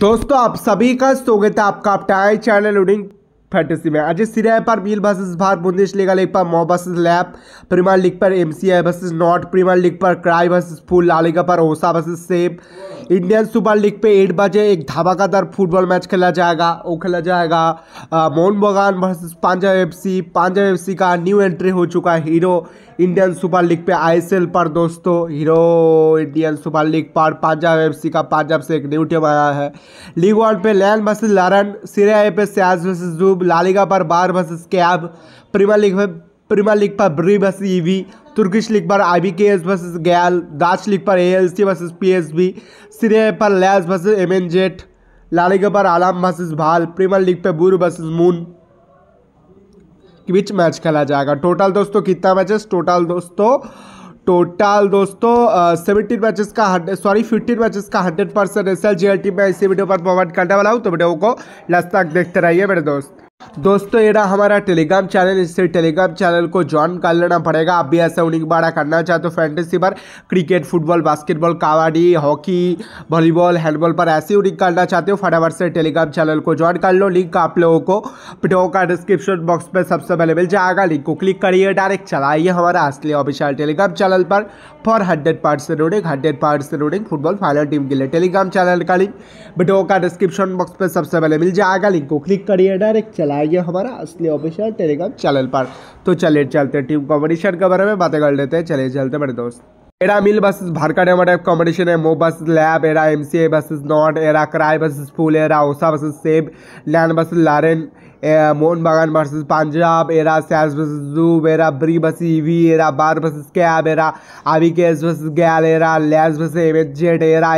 दोस्तों आप सभी का स्वागत है आपका अपटाई चैनल उडिंग फैटेसी में अजय सिरे पर बील बसेस भार बुंदेश लेगा लीग पर मो बसेस लैप प्रीमियर लीग पर एमसीआई बसेस नॉट प्रीमियर लीग पर क्राई बसेस फूल लालिगा पर ओसा बसेस सेब इंडियन सुपर लीग पे एट बजे एक धमाकेदार फुटबॉल मैच खेला जाएगा वो खेला जाएगा मोहन बगान वर्सेस पंजाब पांजा पंजाब सी का न्यू एंट्री हो चुका है हीरो इंडियन सुपर लीग पे एल पर दोस्तों हीरो इंडियन सुपर लीग पर पंजाब सी का पंजाब से एक न्यू टीम आया है लीग वन पे लैन वर्सेज लारन सीरिया पे सियाज वर्सेज जूब लालिगा पर बार वर्सेज कैब प्रीमियर लीग पर प्रीमियर लीग पर ब्री वर्सेज ईवी तुर्किश लीग पर I B K S versus गैल दाच लीग पर A L C versus P S V Serie A पर लैस versus M N Z La Liga पर आलाम वर्सेज भाल प्रीमियर लीग पर बुर वर्सेज मून के बीच मैच खेला जाएगा टोटल दोस्तों कितना मैचेस टोटल दोस्तों टोटल दोस्तों सेवेंटीन मैचेस का सॉरी फिफ्टीन मैचेस का hundred percent S L G L T में इसी वीडियो पर प्रोवाइड करने वाला हूँ तो वीडियो को लास्ट तक देखते रहिए मेरे दोस्त दोस्तों ये रहा हमारा टेलीग्राम चैनल इससे टेलीग्राम चैनल को ज्वाइन कर लेना पड़ेगा आप भी ऐसा उन्हीं बड़ा करना चाहते हो फैंटेसी पर cricket football basketball kabaddi hockey volleyball handball पर ऐसे उनिंग करना चाहते हो फटाफट से टेलीग्राम चैनल को ज्वाइन कर लो लिंक आप लोगों को पिटो का डिस्क्रिप्शन बॉक्स में सबसे पहले मिल जाएगा लिंक को क्लिक करिए डायरेक्ट चलाइए हमारा असली ऑफिशियल टेलीग्राम चैनल पर फॉर हंड्रेड परसेंट उडिंग हंड्रेड परसेंट उडिंग फुटबॉल फाइनल टीम के लिए टेलीग्राम चैनल का लिंक पिटो का डिस्क्रिप्शन बॉक्स में सबसे पहले मिल जाएगा लिंक को क्लिक करिए डायरेक्ट चला चलाया गया हमारा असली ऑफिशियल टेलीग्राम चैनल पर तो चलिए चलते टीम कॉम्पिटिशन के बारे में बातें कर लेते हैं चलिए चलते मेरे दोस्त एरा मिल बस भारका डेमा टाइप कॉम्पिटिशन है मो बस लैब एरा एम सी ए वर्सेस नॉट एरा क्राई वर्सेस फूल एरा ओसा वर्सेस सेब लैन वर्सेस लारेन मोहन बागान वर्सेज पंजाब एरा सैल्स वर्सेज जूब एरा ब्री बस ईवी एरा बार वर्सेज कैब एरा आवी केस वर्सेज गैल एरा लैस एच जेड एरा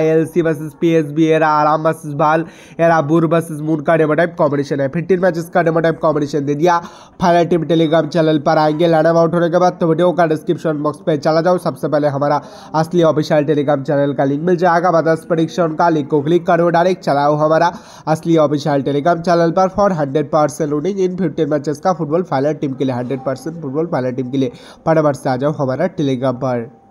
पी एस बी एरा आराम वर्सेज बाल एरा बुर वर्सेज मून का डेमो टाइप कॉम्बिनेशन है फिफ्टीन मैचेस का डेमो टाइप कॉम्बिनेशन दे दिया फाइनल टीम टेलीग्राम चैनल पर आएंगे लाइनअप आउट होने के बाद तो वीडियो का डिस्क्रिप्शन बॉक्स पर चला जाओ सबसे पहले हमारा असली ऑफिशियल टेलीग्राम चैनल का लिंक मिल जाएगा बदस प्रडिक्शन का लिंक को क्लिक करो डायरेक्ट चलाओ हमारा असली ऑफिशियल टेलीग्राम चैनल पर फॉर हंड्रेड मार्शल इन फिफ्टीन मैचेस का फुटबॉल फाइनल टीम के लिए hundred percent football final team के लिए फटाफट से आ जाओ हमारा टेलीग्राम पर